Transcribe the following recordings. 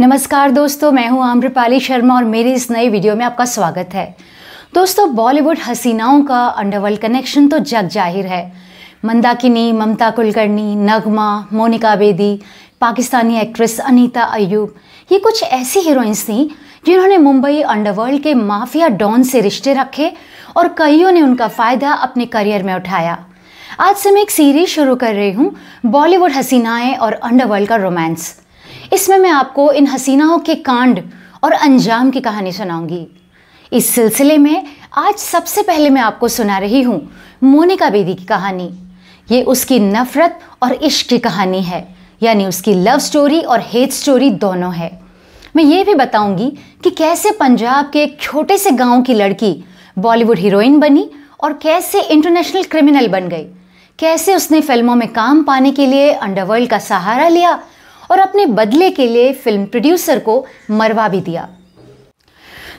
नमस्कार दोस्तों मैं हूं आम्रपाली शर्मा और मेरे इस नए वीडियो में आपका स्वागत है दोस्तों बॉलीवुड हसीनाओं का अंडरवर्ल्ड कनेक्शन तो जग जाहिर है मंदाकिनी ममता कुलकर्णी नगमा मोनिका बेदी पाकिस्तानी एक्ट्रेस अनीता अयूब ये कुछ ऐसी हीरोइंस थी जिन्होंने मुंबई अंडरवर्ल्ड के माफिया डॉन से रिश्ते रखे और कईयों ने उनका फ़ायदा अपने करियर में उठाया आज से मैं एक सीरीज शुरू कर रही हूँ बॉलीवुड हसीनाएँ और अंडरवर्ल्ड का रोमांस इसमें मैं आपको इन हसीनाओं के कांड और अंजाम की कहानी सुनाऊंगी इस सिलसिले में आज सबसे पहले मैं आपको सुना रही हूँ मोनिका बेदी की कहानी ये उसकी नफरत और इश्क की कहानी है यानी उसकी लव स्टोरी और हेट स्टोरी दोनों है मैं ये भी बताऊंगी कि कैसे पंजाब के एक छोटे से गांव की लड़की बॉलीवुड हीरोइन बनी और कैसे इंटरनेशनल क्रिमिनल बन गई कैसे उसने फिल्मों में काम पाने के लिए अंडरवर्ल्ड का सहारा लिया और अपने बदले के लिए फिल्म प्रोड्यूसर को मरवा भी दिया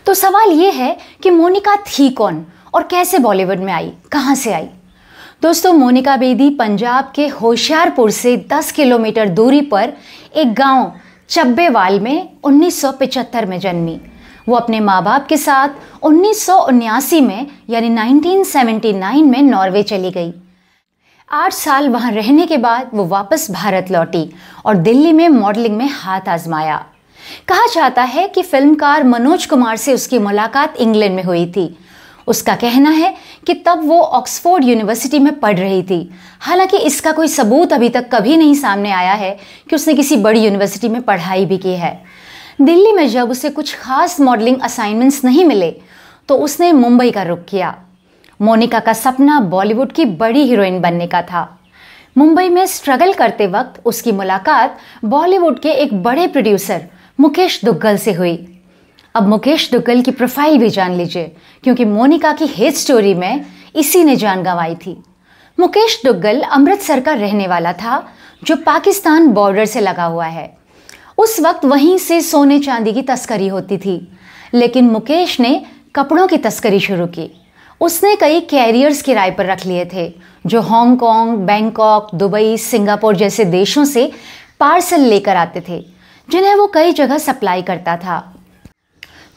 तो सवाल ये है कि मोनिका थी कौन और कैसे बॉलीवुड में आई कहाँ से आई दोस्तों मोनिका बेदी पंजाब के होशियारपुर से 10 किलोमीटर दूरी पर एक गांव चब्बेवाल में 1975 में जन्मी वो अपने माँ बाप के साथ उन्नीस में यानी 1979 में नॉर्वे चली गई आठ साल वहाँ रहने के बाद वो वापस भारत लौटी और दिल्ली में मॉडलिंग में हाथ आजमाया कहा जाता है कि फिल्मकार मनोज कुमार से उसकी मुलाकात इंग्लैंड में हुई थी उसका कहना है कि तब वो ऑक्सफोर्ड यूनिवर्सिटी में पढ़ रही थी हालांकि इसका कोई सबूत अभी तक कभी नहीं सामने आया है कि उसने किसी बड़ी यूनिवर्सिटी में पढ़ाई भी की है दिल्ली में जब उसे कुछ खास मॉडलिंग असाइनमेंट्स नहीं मिले तो उसने मुंबई का रुख किया मोनिका का सपना बॉलीवुड की बड़ी हीरोइन बनने का था मुंबई में स्ट्रगल करते वक्त उसकी मुलाकात बॉलीवुड के एक बड़े प्रोड्यूसर मुकेश दुग्गल से हुई अब मुकेश दुग्गल की प्रोफाइल भी जान लीजिए क्योंकि मोनिका की हिट स्टोरी में इसी ने जान गंवाई थी मुकेश दुग्गल अमृतसर का रहने वाला था जो पाकिस्तान बॉर्डर से लगा हुआ है उस वक्त वहीं से सोने चांदी की तस्करी होती थी लेकिन मुकेश ने कपड़ों की तस्करी शुरू की उसने कई कैरियर्स किराए पर रख लिए थे जो हांगकांग बैंकॉक दुबई सिंगापुर जैसे देशों से पार्सल लेकर आते थे जिन्हें वो कई जगह सप्लाई करता था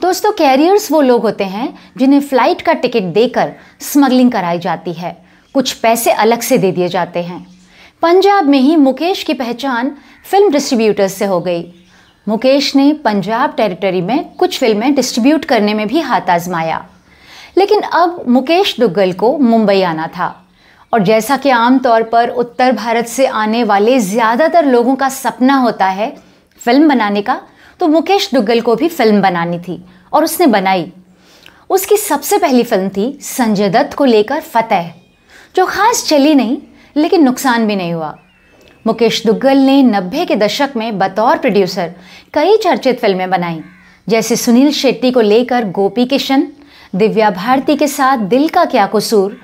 दोस्तों कैरियर्स वो लोग होते हैं जिन्हें फ़्लाइट का टिकट देकर स्मगलिंग कराई जाती है कुछ पैसे अलग से दे दिए जाते हैं पंजाब में ही मुकेश की पहचान फिल्म डिस्ट्रीब्यूटर्स से हो गई मुकेश ने पंजाब टेरिटरी में कुछ फिल्में डिस्ट्रीब्यूट करने में भी हाथ आजमाया लेकिन अब मुकेश दुग्गल को मुंबई आना था और जैसा कि आमतौर पर उत्तर भारत से आने वाले ज़्यादातर लोगों का सपना होता है फिल्म बनाने का तो मुकेश दुग्गल को भी फिल्म बनानी थी और उसने बनाई उसकी सबसे पहली फिल्म थी संजय दत्त को लेकर फतेह जो खास चली नहीं लेकिन नुकसान भी नहीं हुआ मुकेश दुग्गल ने नब्बे के दशक में बतौर प्रोड्यूसर कई चर्चित फिल्में बनाईं जैसे सुनील शेट्टी को लेकर गोपी किशन दिव्या भारती के साथ दिल का क्या कसूर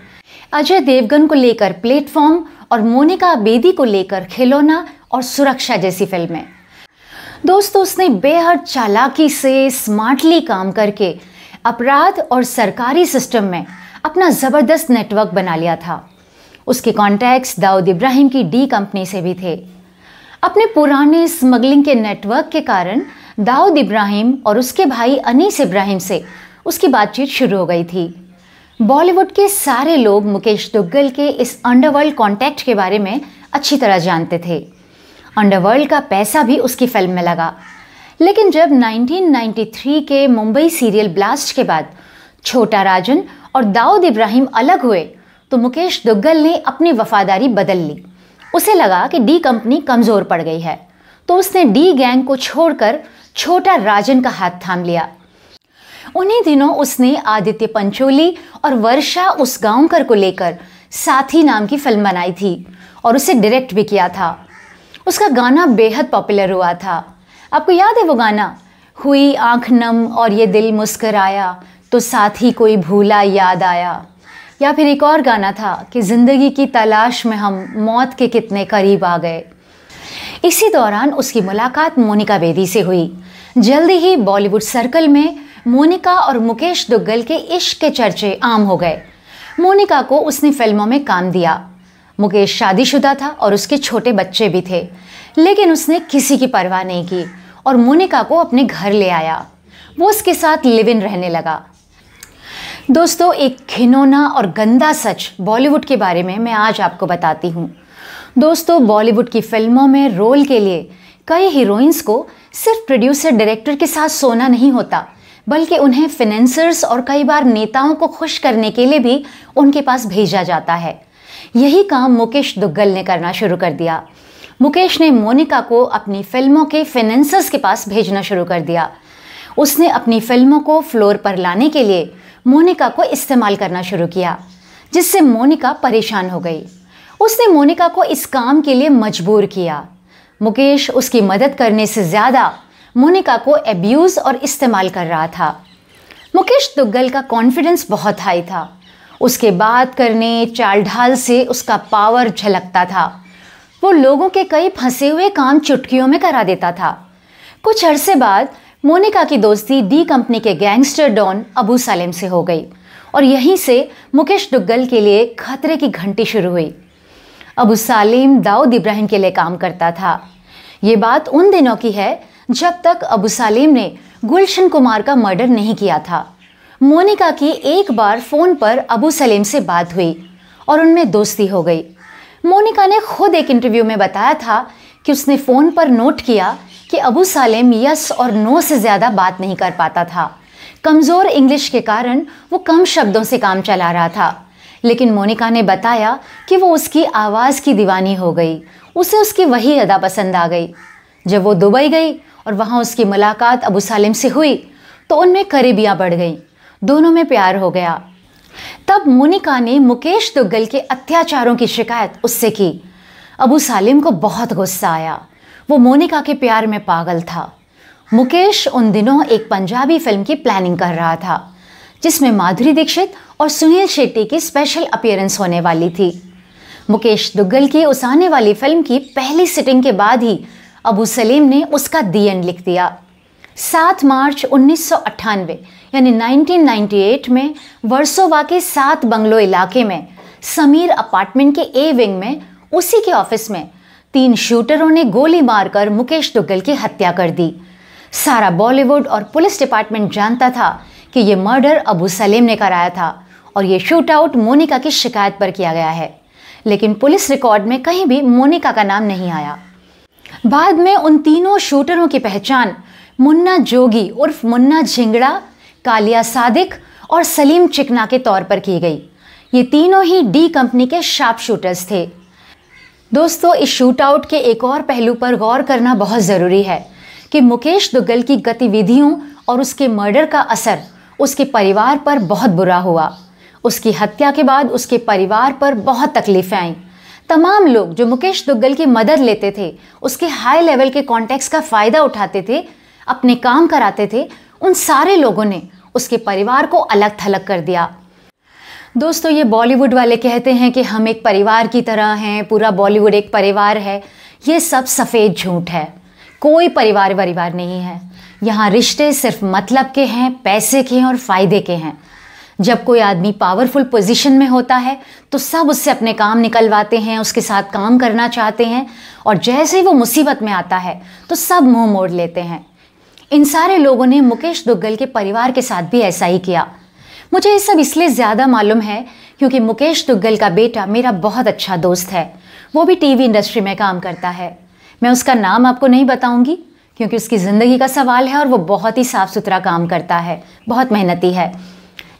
अजय देवगन को लेकर प्लेटफॉर्म और मोनिका बेदी को लेकर खिलौना और सुरक्षा जैसी फिल्में दोस्तों उसने बेहद चालाकी से स्मार्टली काम करके अपराध और सरकारी सिस्टम में अपना ज़बरदस्त नेटवर्क बना लिया था उसके कॉन्टैक्ट्स दाऊद इब्राहिम की डी कंपनी से भी थे अपने पुराने स्मगलिंग के नेटवर्क के कारण दाऊद इब्राहिम और उसके भाई अनीस इब्राहिम से उसकी बातचीत शुरू हो गई थी बॉलीवुड के सारे लोग मुकेश दुग्गल के इस अंडरवर्ल्ड कॉन्टैक्ट के बारे में अच्छी तरह जानते थे अंडरवर्ल्ड का पैसा भी उसकी फिल्म में लगा लेकिन जब 1993 के मुंबई सीरियल ब्लास्ट के बाद छोटा राजन और दाऊद इब्राहिम अलग हुए तो मुकेश दुग्गल ने अपनी वफादारी बदल ली उसे लगा कि डी कंपनी कमज़ोर पड़ गई है तो उसने डी गैंग को छोड़कर छोटा राजन का हाथ थाम लिया उन्हीं दिनों उसने आदित्य पंचोली और वर्षा उस गांवकर को लेकर साथी नाम की फिल्म बनाई थी और उसे डायरेक्ट भी किया था उसका गाना बेहद पॉपुलर हुआ था आपको याद है वो गाना हुई आंख नम और ये दिल मुस्कराया तो साथी कोई भूला याद आया या फिर एक और गाना था कि ज़िंदगी की तलाश में हम मौत के कितने करीब आ गए इसी दौरान उसकी मुलाकात मोनिका बेदी से हुई जल्दी ही बॉलीवुड सर्कल में मोनिका और मुकेश दुग्गल के इश्क के चर्चे आम हो गए मोनिका को उसने फिल्मों में काम दिया मुकेश शादीशुदा था और उसके छोटे बच्चे भी थे लेकिन उसने किसी की परवाह नहीं की और मोनिका को अपने घर ले आया वो उसके साथ लिव इन रहने लगा दोस्तों एक घिनौना और गंदा सच बॉलीवुड के बारे में मैं आज आपको बताती हूँ दोस्तों बॉलीवुड की फिल्मों में रोल के लिए कई हीरोइंस को सिर्फ प्रोड्यूसर डायरेक्टर के साथ सोना नहीं होता बल्कि उन्हें फिनेंसर्स और कई बार नेताओं को खुश करने के लिए भी उनके पास भेजा जाता है यही काम मुकेश दुग्गल ने करना शुरू कर दिया मुकेश ने मोनिका को अपनी फिल्मों के फिनेंसर्स के पास भेजना शुरू कर दिया उसने अपनी फिल्मों को फ्लोर पर लाने के लिए मोनिका को इस्तेमाल करना शुरू किया जिससे मोनिका परेशान हो गई उसने मोनिका को इस काम के लिए मजबूर किया मुकेश उसकी मदद करने से ज़्यादा मोनिका को एब्यूज़ और इस्तेमाल कर रहा था मुकेश दुग्गल का कॉन्फिडेंस बहुत हाई था उसके बात करने चाल ढाल से उसका पावर झलकता था वो लोगों के कई फंसे हुए काम चुटकियों में करा देता था कुछ अरसे बाद मोनिका की दोस्ती डी कंपनी के गैंगस्टर डॉन अबू सालिम से हो गई और यहीं से मुकेश दुग्गल के लिए खतरे की घंटी शुरू हुई अबू सालिम दाऊद इब्राहिम के लिए काम करता था ये बात उन दिनों की है जब तक अबू सालीम ने गुलशन कुमार का मर्डर नहीं किया था मोनिका की एक बार फ़ोन पर अबू सलेम से बात हुई और उनमें दोस्ती हो गई मोनिका ने खुद एक इंटरव्यू में बताया था कि उसने फ़ोन पर नोट किया कि अबू सालेम यस और नो से ज़्यादा बात नहीं कर पाता था कमज़ोर इंग्लिश के कारण वो कम शब्दों से काम चला रहा था लेकिन मोनिका ने बताया कि वो उसकी आवाज़ की दीवानी हो गई उसे उसकी वही अदा पसंद आ गई जब वो दुबई गई और वहाँ उसकी मुलाकात अबू सालिम से हुई तो उनमें करीबियाँ बढ़ गईं दोनों में प्यार हो गया तब मोनिका ने मुकेश दुग्गल के अत्याचारों की शिकायत उससे की अबू सालिम को बहुत गुस्सा आया वो मोनिका के प्यार में पागल था मुकेश उन दिनों एक पंजाबी फिल्म की प्लानिंग कर रहा था जिसमें माधुरी दीक्षित और सुनील शेट्टी की स्पेशल अपियरेंस होने वाली थी मुकेश दुग्गल की उस आने वाली फिल्म की पहली सिटिंग के बाद ही अबू सलीम ने उसका दी एंड लिख दिया सात मार्च उन्नीस यानी 1998 में वर्सोवा के सात बंगलो इलाके में समीर अपार्टमेंट के ए विंग में उसी के ऑफिस में तीन शूटरों ने गोली मारकर मुकेश दुग्गल की हत्या कर दी सारा बॉलीवुड और पुलिस डिपार्टमेंट जानता था कि ये मर्डर अबू सलीम ने कराया था और ये शूट आउट मोनिका की शिकायत पर किया गया है लेकिन पुलिस रिकॉर्ड में कहीं भी मोनिका का नाम नहीं आया बाद में उन तीनों शूटरों की पहचान मुन्ना जोगी उर्फ मुन्ना झिंगड़ा कालिया सादिक और सलीम चिकना के तौर पर की गई ये तीनों ही डी कंपनी के शार्प शूटर्स थे दोस्तों इस शूट आउट के एक और पहलू पर गौर करना बहुत ज़रूरी है कि मुकेश दुग्गल की गतिविधियों और उसके मर्डर का असर उसके परिवार पर बहुत बुरा हुआ उसकी हत्या के बाद उसके परिवार पर बहुत तकलीफ़ें आईं तमाम लोग जो मुकेश दुग्गल की मदद लेते थे उसके हाई लेवल के कॉन्टैक्ट्स का फ़ायदा उठाते थे अपने काम कराते थे उन सारे लोगों ने उसके परिवार को अलग थलग कर दिया दोस्तों ये बॉलीवुड वाले कहते हैं कि हम एक परिवार की तरह हैं पूरा बॉलीवुड एक परिवार है ये सब सफ़ेद झूठ है कोई परिवार परिवार नहीं है यहाँ रिश्ते सिर्फ मतलब के हैं पैसे के हैं और फ़ायदे के हैं जब कोई आदमी पावरफुल पोजीशन में होता है तो सब उससे अपने काम निकलवाते हैं उसके साथ काम करना चाहते हैं और जैसे ही वो मुसीबत में आता है तो सब मुंह मोड़ लेते हैं इन सारे लोगों ने मुकेश दुग्गल के परिवार के साथ भी ऐसा ही किया मुझे ये सब इसलिए ज़्यादा मालूम है क्योंकि मुकेश दुग्गल का बेटा मेरा बहुत अच्छा दोस्त है वो भी टीवी इंडस्ट्री में काम करता है मैं उसका नाम आपको नहीं बताऊंगी क्योंकि उसकी ज़िंदगी का सवाल है और वो बहुत ही साफ़ सुथरा काम करता है बहुत मेहनती है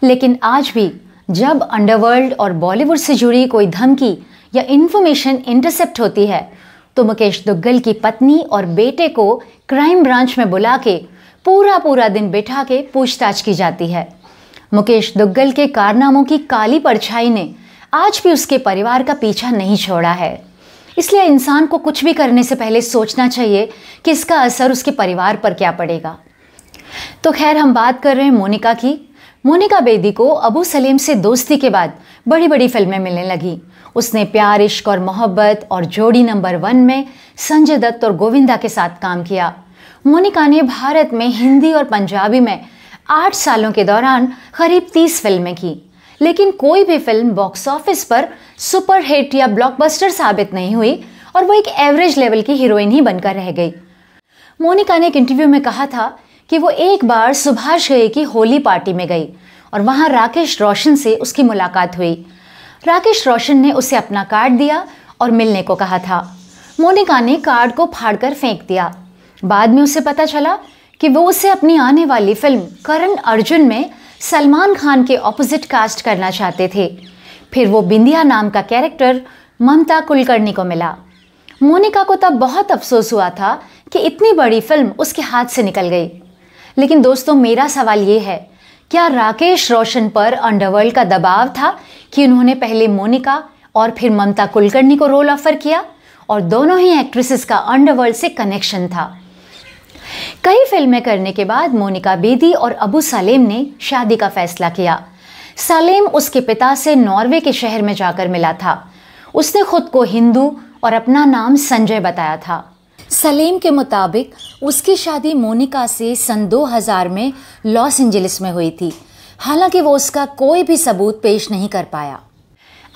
लेकिन आज भी जब अंडरवर्ल्ड और बॉलीवुड से जुड़ी कोई धमकी या इन्फॉर्मेशन इंटरसेप्ट होती है तो मुकेश दुग्गल की पत्नी और बेटे को क्राइम ब्रांच में बुला के पूरा पूरा दिन बिठा के पूछताछ की जाती है मुकेश दुग्गल के कारनामों की काली परछाई ने आज भी उसके परिवार का पीछा नहीं छोड़ा है इसलिए इंसान को कुछ भी करने से पहले सोचना चाहिए कि इसका असर उसके परिवार पर क्या पड़ेगा तो खैर हम बात कर रहे हैं मोनिका की मोनिका बेदी को अबू सलीम से दोस्ती के बाद बड़ी बड़ी फिल्में मिलने लगी उसने प्यार इश्क और मोहब्बत और जोड़ी नंबर वन में संजय दत्त और गोविंदा के साथ काम किया मोनिका ने भारत में हिंदी और पंजाबी में आठ सालों के दौरान करीब तीस फिल्में की लेकिन कोई भी फिल्म बॉक्स ऑफिस पर सुपर हिट या ब्लॉकबस्टर साबित नहीं हुई और वो एक एवरेज लेवल की हीरोइन ही बनकर रह गई मोनिका ने एक इंटरव्यू में कहा था कि वो एक बार सुभाष गए की होली पार्टी में गई और वहाँ राकेश रोशन से उसकी मुलाकात हुई राकेश रोशन ने उसे अपना कार्ड दिया और मिलने को कहा था मोनिका ने कार्ड को फाड़कर फेंक दिया बाद में उसे पता चला कि वो उसे अपनी आने वाली फिल्म करण अर्जुन में सलमान खान के ऑपोजिट कास्ट करना चाहते थे फिर वो बिंदिया नाम का कैरेक्टर ममता कुलकर्णी को मिला मोनिका को तब बहुत अफसोस हुआ था कि इतनी बड़ी फिल्म उसके हाथ से निकल गई लेकिन दोस्तों मेरा सवाल ये है क्या राकेश रोशन पर अंडरवर्ल्ड का दबाव था कि उन्होंने पहले मोनिका और फिर ममता कुलकर्णी को रोल ऑफर किया और दोनों ही एक्ट्रेसेस का अंडरवर्ल्ड से कनेक्शन था कई फिल्में करने के बाद मोनिका बेदी और अबू सलेम ने शादी का फैसला किया सलेम उसके पिता से नॉर्वे के शहर में जाकर मिला था उसने खुद को हिंदू और अपना नाम संजय बताया था सलीम के मुताबिक उसकी शादी मोनिका से सन 2000 में लॉस एंजलिस में हुई थी हालांकि वो उसका कोई भी सबूत पेश नहीं कर पाया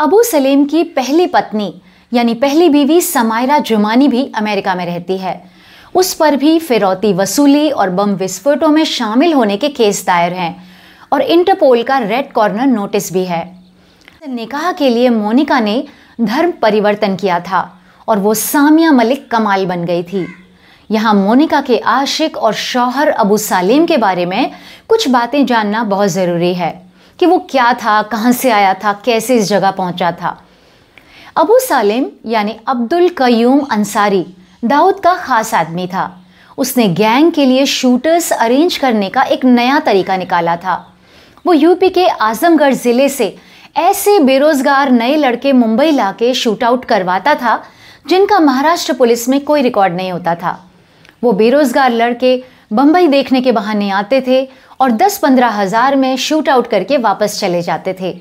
अबू सलीम की पहली पत्नी यानी पहली बीवी समायरा जुमानी भी अमेरिका में रहती है उस पर भी फिरौती वसूली और बम विस्फोटों में शामिल होने के केस दायर हैं और इंटरपोल का रेड कॉर्नर नोटिस भी है निकाह के लिए मोनिका ने धर्म परिवर्तन किया था और वो सामिया मलिक कमाल बन गई थी यहाँ मोनिका के आशिक और शौहर अबू सालिम के बारे में कुछ बातें जानना बहुत ज़रूरी है कि वो क्या था कहाँ से आया था कैसे इस जगह पहुँचा था अबू सालिम यानी अब्दुल कयूम अंसारी दाऊद का ख़ास आदमी था उसने गैंग के लिए शूटर्स अरेंज करने का एक नया तरीका निकाला था वो यूपी के आजमगढ़ ज़िले से ऐसे बेरोज़गार नए लड़के मुंबई लाके शूट आउट करवाता था जिनका महाराष्ट्र पुलिस में कोई रिकॉर्ड नहीं होता था वो बेरोजगार लड़के बंबई देखने के बहाने आते थे और दस पंद्रह हजार में शूट आउट करके वापस चले जाते थे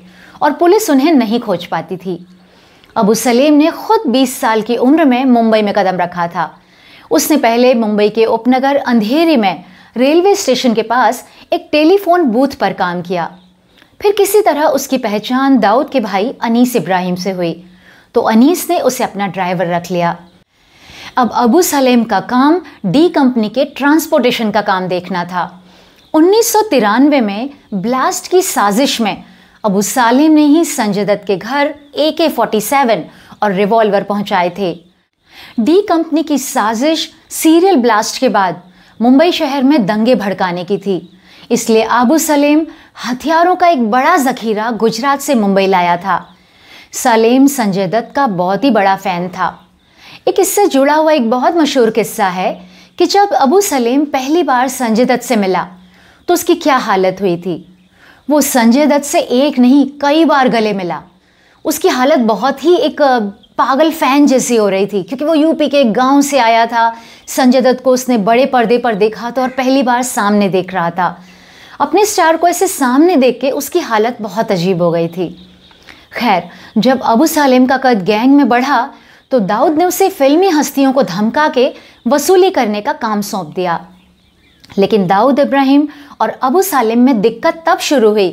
और पुलिस उन्हें नहीं खोज पाती थी अबू सलीम ने खुद 20 साल की उम्र में मुंबई में कदम रखा था उसने पहले मुंबई के उपनगर अंधेरी में रेलवे स्टेशन के पास एक टेलीफोन बूथ पर काम किया फिर किसी तरह उसकी पहचान दाऊद के भाई अनीस इब्राहिम से हुई तो अनीस ने उसे अपना ड्राइवर रख लिया अब अबू सलेम का काम डी कंपनी के ट्रांसपोर्टेशन का काम देखना था उन्नीस में ब्लास्ट की साजिश में अबू सालिम ने ही संजय दत्त के घर ए के फोर्टी सेवन और रिवॉल्वर पहुंचाए थे डी कंपनी की साजिश सीरियल ब्लास्ट के बाद मुंबई शहर में दंगे भड़काने की थी इसलिए आबू सलेम हथियारों का एक बड़ा जखीरा गुजरात से मुंबई लाया था सलेम संजय दत्त का बहुत ही बड़ा फ़ैन था एक इससे जुड़ा हुआ एक बहुत मशहूर किस्सा है कि जब अबू सलेम पहली बार संजय दत्त से मिला तो उसकी क्या हालत हुई थी वो संजय दत्त से एक नहीं कई बार गले मिला उसकी हालत बहुत ही एक पागल फैन जैसी हो रही थी क्योंकि वो यूपी के एक गाँव से आया था संजय दत्त को उसने बड़े पर्दे पर देखा था और पहली बार सामने देख रहा था अपने स्टार को ऐसे सामने देख के उसकी हालत बहुत अजीब हो गई थी खैर जब अबू सालेम का कद गैंग में बढ़ा तो दाऊद ने उसे फिल्मी हस्तियों को धमका के वसूली करने का काम सौंप दिया लेकिन दाऊद इब्राहिम और अबू सालिम में दिक्कत तब शुरू हुई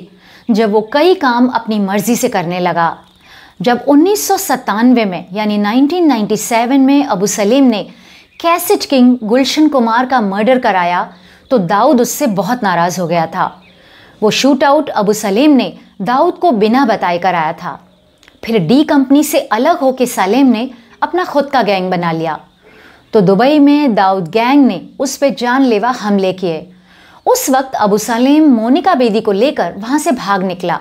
जब वो कई काम अपनी मर्जी से करने लगा जब उन्नीस में यानी 1997 में अबू सलीम ने कैसेट किंग गुलशन कुमार का मर्डर कराया तो दाऊद उससे बहुत नाराज़ हो गया था वो शूट आउट अबू सलीम ने दाऊद को बिना बताए कर आया था फिर डी कंपनी से अलग होकर सलेम ने अपना खुद का गैंग बना लिया तो दुबई में दाऊद गैंग ने उस पर जानलेवा हमले किए उस वक्त अबू सलेम मोनिका बेदी को लेकर वहाँ से भाग निकला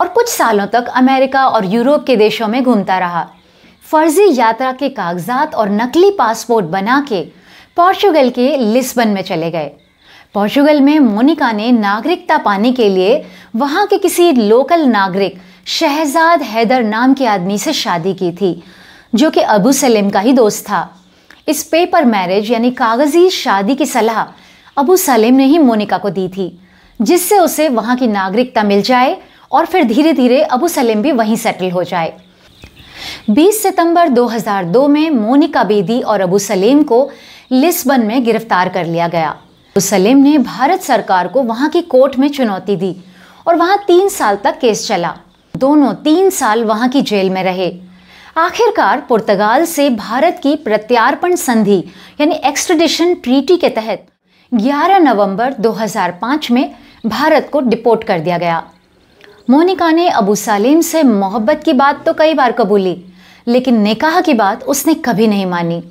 और कुछ सालों तक अमेरिका और यूरोप के देशों में घूमता रहा फर्जी यात्रा के कागजात और नकली पासपोर्ट बना के पोर्चुगल के लिस्बन में चले गए पोर्चुगल में मोनिका ने नागरिकता पाने के लिए वहाँ के किसी लोकल नागरिक शहजाद हैदर नाम के आदमी से शादी की थी जो कि अबू सलेम का ही दोस्त था इस पेपर मैरिज यानी कागजी शादी की सलाह अबू सलेम ने ही मोनिका को दी थी जिससे उसे वहाँ की नागरिकता मिल जाए और फिर धीरे धीरे अबू सलेम भी वहीं सेटल हो जाए 20 सितंबर 2002 में मोनिका बेदी और अबू सलेम को लिस्बन में गिरफ्तार कर लिया गया तो सलीम ने भारत सरकार को वहाँ की कोर्ट में चुनौती दी और वहाँ तीन साल तक केस चला दोनों तीन साल वहाँ की जेल में रहे आखिरकार पुर्तगाल से भारत की प्रत्यार्पण संधि यानी एक्सट्रेडिशन ट्रीटी के तहत 11 नवंबर 2005 में भारत को डिपोर्ट कर दिया गया मोनिका ने अबू सलीम से मोहब्बत की बात तो कई बार कबूली लेकिन निकाह की बात उसने कभी नहीं मानी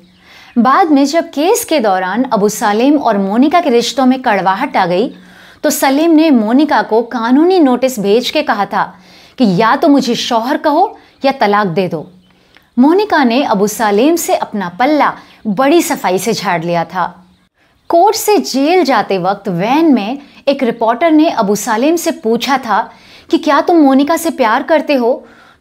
बाद में जब केस के दौरान अबू सलीम और मोनिका के रिश्तों में कड़वाहट आ गई तो सलीम ने मोनिका को कानूनी नोटिस भेज के कहा था कि या तो मुझे शौहर कहो या तलाक दे दो मोनिका ने अबू सलीम से अपना पल्ला बड़ी सफाई से झाड़ लिया था कोर्ट से जेल जाते वक्त वैन में एक रिपोर्टर ने अबू सलीम से पूछा था कि क्या तुम मोनिका से प्यार करते हो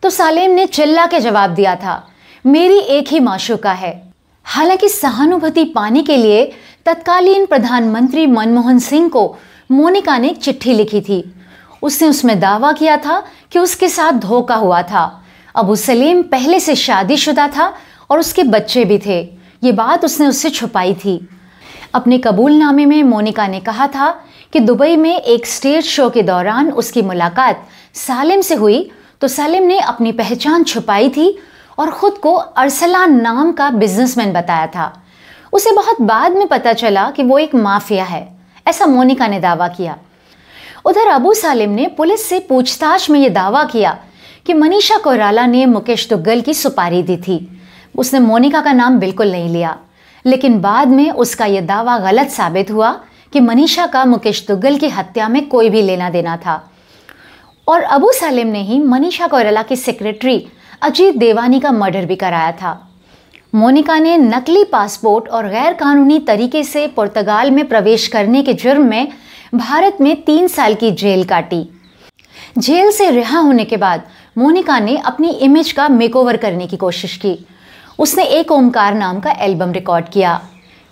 तो सालेम ने चिल्ला के जवाब दिया था मेरी एक ही माशुका है हालांकि सहानुभूति पाने के लिए तत्कालीन प्रधानमंत्री मनमोहन सिंह को मोनिका ने चिट्ठी लिखी थी उसने उसमें दावा किया था कि उसके साथ धोखा हुआ था अबू सलीम पहले से शादीशुदा था और उसके बच्चे भी थे ये बात उसने उससे छुपाई थी अपने कबूलनामे में मोनिका ने कहा था कि दुबई में एक स्टेज शो के दौरान उसकी मुलाकात सालिम से हुई तो सालिम ने अपनी पहचान छुपाई थी और ख़ुद को अरसला नाम का बिजनेसमैन बताया था उसे बहुत बाद में पता चला कि वो एक माफिया है ऐसा मोनिका ने दावा किया उधर अबू सालिम ने पुलिस से पूछताछ में यह दावा किया कि मनीषा कोराला ने मुकेश दुग्गल की सुपारी दी थी उसने मोनिका का नाम बिल्कुल नहीं लिया लेकिन बाद में उसका यह दावा गलत साबित हुआ कि मनीषा का मुकेश दुग्गल की हत्या में कोई भी लेना देना था और अबू सालिम ने ही मनीषा कोराला की सेक्रेटरी अजीत देवानी का मर्डर भी कराया था मोनिका ने नकली पासपोर्ट और गैर कानूनी तरीके से पुर्तगाल में प्रवेश करने के जुर्म में भारत में तीन साल की जेल काटी जेल से रिहा होने के बाद मोनिका ने अपनी इमेज का मेकओवर करने की कोशिश की उसने एक ओमकार नाम का एल्बम रिकॉर्ड किया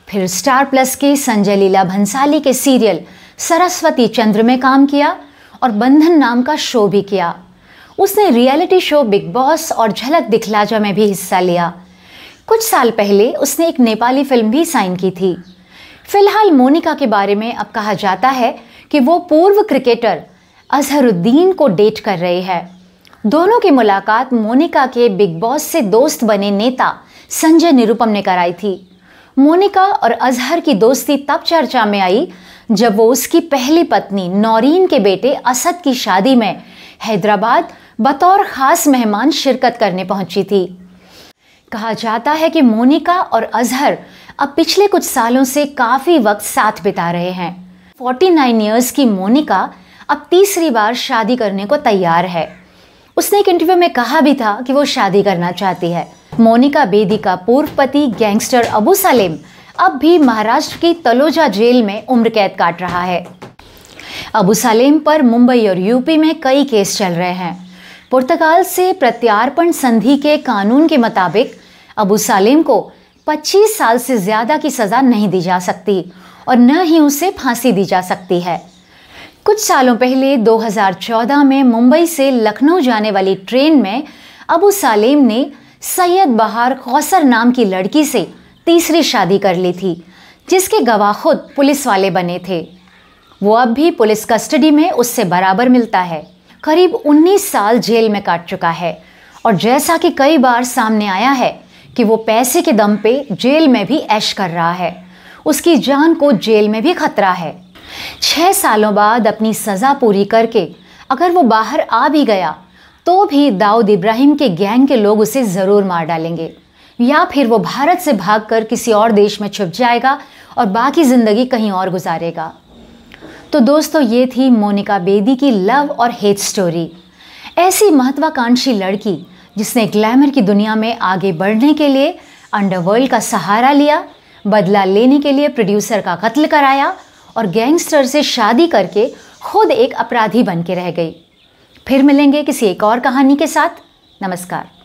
फिर स्टार प्लस के संजय लीला भंसाली के सीरियल सरस्वती चंद्र में काम किया और बंधन नाम का शो भी किया उसने रियलिटी शो बिग बॉस और झलक दिखलाजा में भी हिस्सा लिया कुछ साल पहले उसने एक नेपाली फिल्म भी साइन की थी फिलहाल मोनिका के बारे में अब कहा जाता है कि वो पूर्व क्रिकेटर अजहरुद्दीन को डेट कर रही है दोनों की मुलाकात मोनिका के बिग बॉस से दोस्त बने नेता संजय निरुपम ने कराई थी मोनिका और अजहर की दोस्ती तब चर्चा में आई जब वो उसकी पहली पत्नी नौरीन के बेटे असद की शादी में हैदराबाद बतौर ख़ास मेहमान शिरकत करने पहुंची थी कहा जाता है कि मोनिका और अजहर अब पिछले कुछ सालों से काफ़ी वक्त साथ बिता रहे हैं 49 नाइन ईयर्स की मोनिका अब तीसरी बार शादी करने को तैयार है उसने एक इंटरव्यू में कहा भी था कि वो शादी करना चाहती है मोनिका बेदी का पूर्व पति गैंगस्टर अबू सलीम अब भी महाराष्ट्र की तलोजा जेल में उम्र कैद काट रहा है अबू सलीम पर मुंबई और यूपी में कई केस चल रहे हैं पुर्तगाल से प्रत्यार्पण संधि के कानून के मुताबिक अबू सालिम को 25 साल से ज़्यादा की सज़ा नहीं दी जा सकती और न ही उसे फांसी दी जा सकती है कुछ सालों पहले 2014 में मुंबई से लखनऊ जाने वाली ट्रेन में अबू सालेम ने सैयद बहार कौसर नाम की लड़की से तीसरी शादी कर ली थी जिसके गवाह खुद पुलिस वाले बने थे वो अब भी पुलिस कस्टडी में उससे बराबर मिलता है करीब 19 साल जेल में काट चुका है और जैसा कि कई बार सामने आया है कि वो पैसे के दम पे जेल में भी ऐश कर रहा है उसकी जान को जेल में भी खतरा है छः सालों बाद अपनी सज़ा पूरी करके अगर वो बाहर आ भी गया तो भी दाऊद इब्राहिम के गैंग के लोग उसे ज़रूर मार डालेंगे या फिर वो भारत से भागकर किसी और देश में छुप जाएगा और बाकी ज़िंदगी कहीं और गुजारेगा तो दोस्तों ये थी मोनिका बेदी की लव और हेट स्टोरी ऐसी महत्वाकांक्षी लड़की जिसने ग्लैमर की दुनिया में आगे बढ़ने के लिए अंडरवर्ल्ड का सहारा लिया बदला लेने के लिए प्रोड्यूसर का कत्ल कराया और गैंगस्टर से शादी करके खुद एक अपराधी बन के रह गई फिर मिलेंगे किसी एक और कहानी के साथ नमस्कार